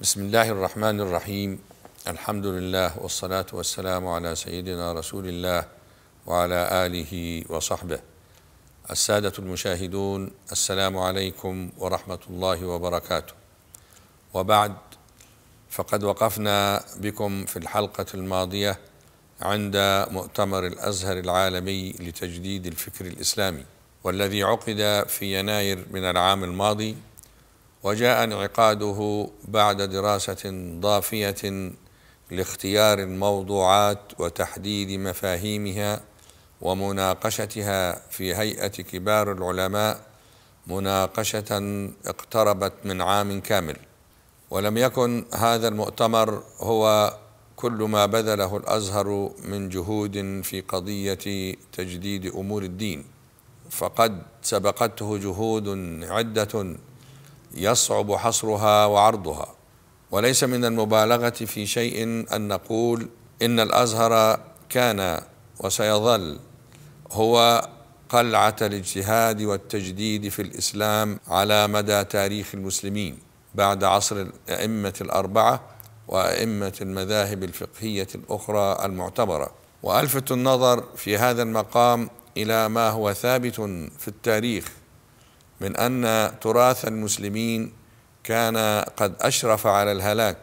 بسم الله الرحمن الرحيم الحمد لله والصلاة والسلام على سيدنا رسول الله وعلى آله وصحبه السادة المشاهدون السلام عليكم ورحمة الله وبركاته وبعد فقد وقفنا بكم في الحلقة الماضية عند مؤتمر الأزهر العالمي لتجديد الفكر الإسلامي والذي عقد في يناير من العام الماضي وجاء انعقاده بعد دراسة ضافية لاختيار الموضوعات وتحديد مفاهيمها ومناقشتها في هيئة كبار العلماء مناقشة اقتربت من عام كامل ولم يكن هذا المؤتمر هو كل ما بذله الازهر من جهود في قضيه تجديد امور الدين فقد سبقته جهود عده يصعب حصرها وعرضها وليس من المبالغه في شيء ان نقول ان الازهر كان وسيظل هو قلعه الاجتهاد والتجديد في الاسلام على مدى تاريخ المسلمين بعد عصر الائمه الاربعه وائمه المذاهب الفقهيه الاخرى المعتبره والفت النظر في هذا المقام الى ما هو ثابت في التاريخ من ان تراث المسلمين كان قد اشرف على الهلاك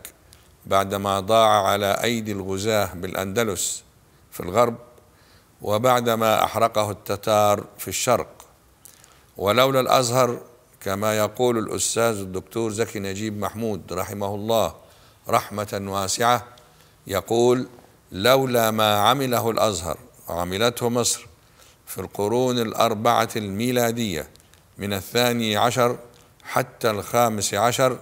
بعدما ضاع على ايدي الغزاه بالاندلس في الغرب وبعدما احرقه التتار في الشرق ولولا الازهر كما يقول الاستاذ الدكتور زكي نجيب محمود رحمه الله رحمه واسعه يقول لولا ما عمله الازهر عملته مصر في القرون الاربعه الميلاديه من الثاني عشر حتى الخامس عشر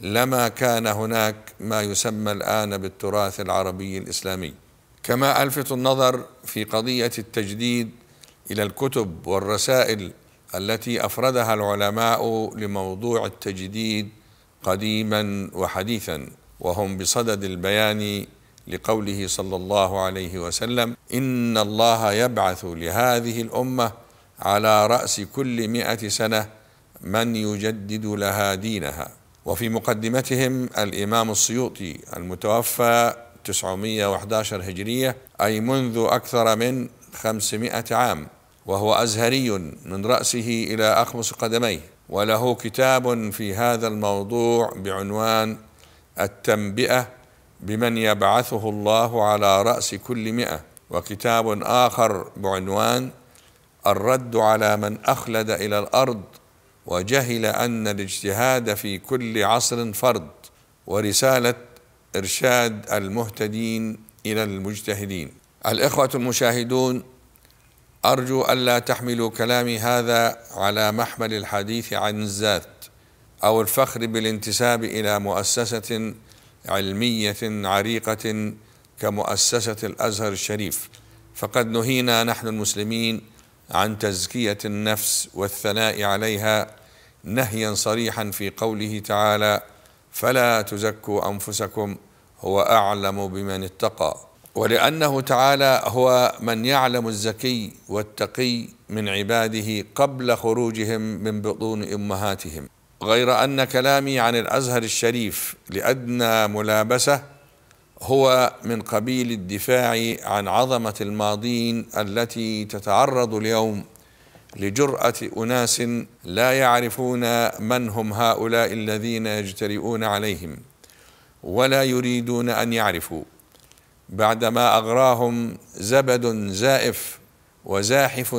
لما كان هناك ما يسمى الآن بالتراث العربي الإسلامي كما ألفت النظر في قضية التجديد إلى الكتب والرسائل التي أفردها العلماء لموضوع التجديد قديما وحديثا وهم بصدد البيان لقوله صلى الله عليه وسلم إن الله يبعث لهذه الأمة على رأس كل مئة سنة من يجدد لها دينها وفي مقدمتهم الإمام السيوطي المتوفى 911 هجرية أي منذ أكثر من 500 عام وهو أزهري من رأسه إلى أخمص قدميه وله كتاب في هذا الموضوع بعنوان التنبئة بمن يبعثه الله على رأس كل مئة وكتاب آخر بعنوان الرد على من اخلد الى الارض وجهل ان الاجتهاد في كل عصر فرض ورساله ارشاد المهتدين الى المجتهدين الاخوه المشاهدون ارجو الا تحملوا كلامي هذا على محمل الحديث عن الذات او الفخر بالانتساب الى مؤسسه علميه عريقه كمؤسسه الازهر الشريف فقد نهينا نحن المسلمين عن تزكيه النفس والثناء عليها نهيا صريحا في قوله تعالى فلا تزكوا انفسكم هو اعلم بمن اتقى ولانه تعالى هو من يعلم الزكي والتقي من عباده قبل خروجهم من بطون امهاتهم غير ان كلامي عن الازهر الشريف لادنى ملابسه هو من قبيل الدفاع عن عظمة الماضين التي تتعرض اليوم لجرأة أناس لا يعرفون من هم هؤلاء الذين يجترئون عليهم ولا يريدون أن يعرفوا بعدما أغراهم زبد زائف وزاحف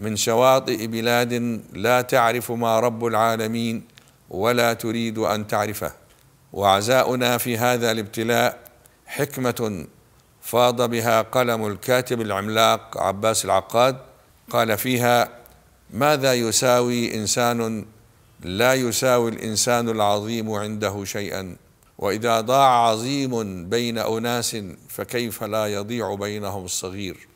من شواطئ بلاد لا تعرف ما رب العالمين ولا تريد أن تعرفه وعزاؤنا في هذا الابتلاء حكمة فاض بها قلم الكاتب العملاق عباس العقاد قال فيها ماذا يساوي إنسان لا يساوي الإنسان العظيم عنده شيئا وإذا ضاع عظيم بين أناس فكيف لا يضيع بينهم الصغير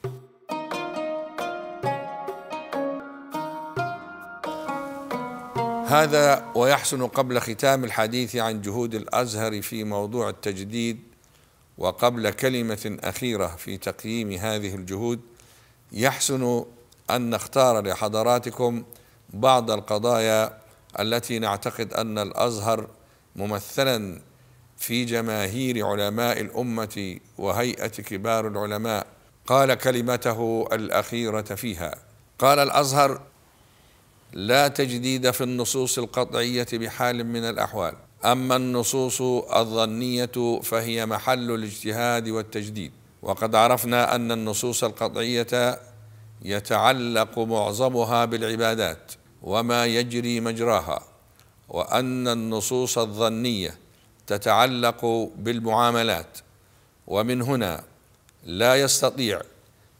هذا ويحسن قبل ختام الحديث عن جهود الازهر في موضوع التجديد وقبل كلمة أخيرة في تقييم هذه الجهود يحسن أن نختار لحضراتكم بعض القضايا التي نعتقد أن الأزهر ممثلا في جماهير علماء الأمة وهيئة كبار العلماء قال كلمته الأخيرة فيها قال الأزهر لا تجديد في النصوص القطعية بحال من الأحوال أما النصوص الظنية فهي محل الاجتهاد والتجديد وقد عرفنا أن النصوص القطعية يتعلق معظمها بالعبادات وما يجري مجراها وأن النصوص الظنية تتعلق بالمعاملات ومن هنا لا يستطيع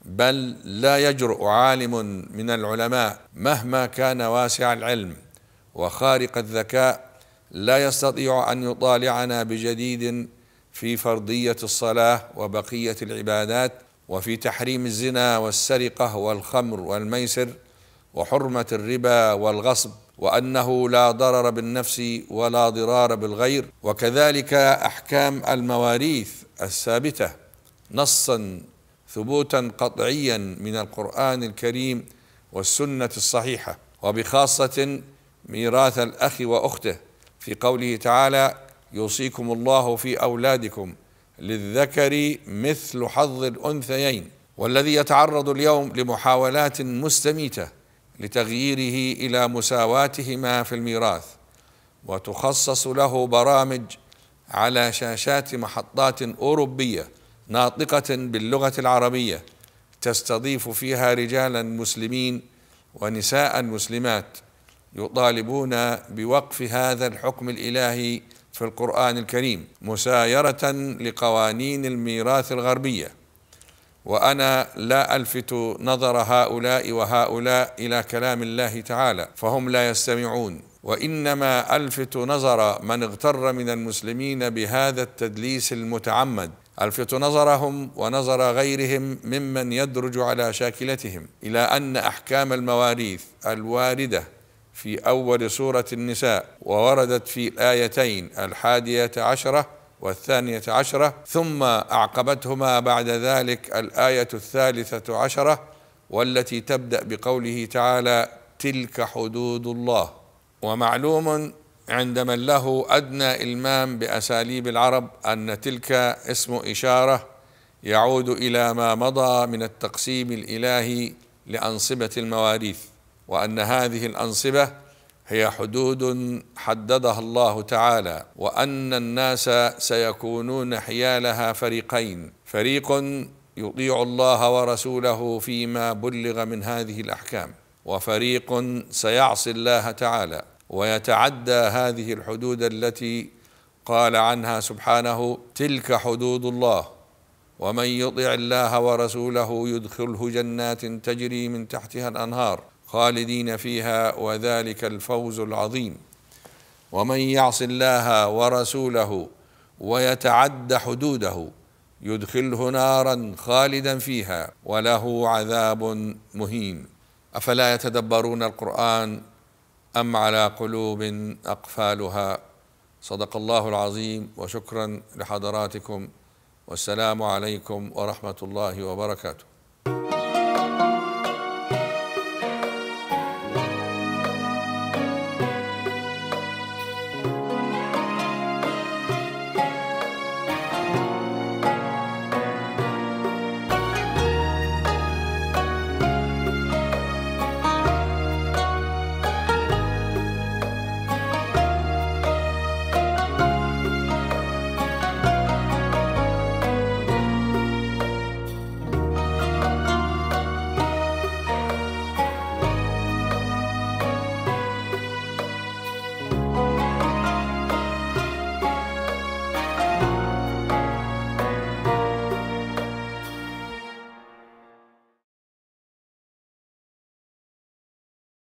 بل لا يجرؤ عالم من العلماء مهما كان واسع العلم وخارق الذكاء لا يستطيع ان يطالعنا بجديد في فرضيه الصلاه وبقيه العبادات وفي تحريم الزنا والسرقه والخمر والميسر وحرمه الربا والغصب وانه لا ضرر بالنفس ولا ضرار بالغير وكذلك احكام المواريث الثابته نصا ثبوتا قطعيا من القران الكريم والسنه الصحيحه وبخاصه ميراث الاخ واخته في قوله تعالى يوصيكم الله في أولادكم للذكر مثل حظ الأنثيين والذي يتعرض اليوم لمحاولات مستميتة لتغييره إلى مساواتهما في الميراث وتخصص له برامج على شاشات محطات أوروبية ناطقة باللغة العربية تستضيف فيها رجالا مسلمين ونساء مسلمات يطالبون بوقف هذا الحكم الالهي في القران الكريم مسايره لقوانين الميراث الغربيه وانا لا الفت نظر هؤلاء وهؤلاء الى كلام الله تعالى فهم لا يستمعون وانما الفت نظر من اغتر من المسلمين بهذا التدليس المتعمد الفت نظرهم ونظر غيرهم ممن يدرج على شاكلتهم الى ان احكام المواريث الوارده في أول سورة النساء ووردت في الآيتين الحادية عشرة والثانية عشرة ثم أعقبتهما بعد ذلك الآية الثالثة عشرة والتي تبدأ بقوله تعالى تلك حدود الله ومعلوم عند من له أدنى إلمام بأساليب العرب أن تلك اسم إشارة يعود إلى ما مضى من التقسيم الإلهي لأنصبة المواريث وأن هذه الأنصبة هي حدود حددها الله تعالى وأن الناس سيكونون حيالها فريقين فريق يطيع الله ورسوله فيما بلغ من هذه الأحكام وفريق سيعصي الله تعالى ويتعدى هذه الحدود التي قال عنها سبحانه تلك حدود الله ومن يطع الله ورسوله يدخله جنات تجري من تحتها الانهار خالدين فيها وذلك الفوز العظيم ومن يعص الله ورسوله ويتعد حدوده يدخله نارا خالدا فيها وله عذاب مهين افلا يتدبرون القران ام على قلوب اقفالها صدق الله العظيم وشكرا لحضراتكم والسلام عليكم ورحمه الله وبركاته